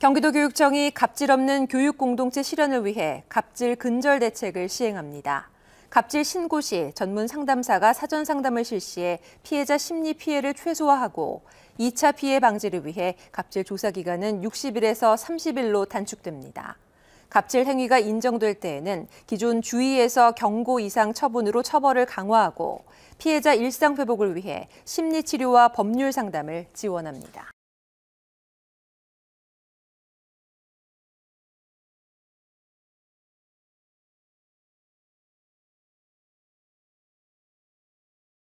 경기도교육청이 갑질 없는 교육 공동체 실현을 위해 갑질 근절 대책을 시행합니다. 갑질 신고 시 전문 상담사가 사전 상담을 실시해 피해자 심리 피해를 최소화하고 2차 피해 방지를 위해 갑질 조사 기간은 60일에서 30일로 단축됩니다. 갑질 행위가 인정될 때에는 기존 주의에서 경고 이상 처분으로 처벌을 강화하고 피해자 일상 회복을 위해 심리 치료와 법률 상담을 지원합니다.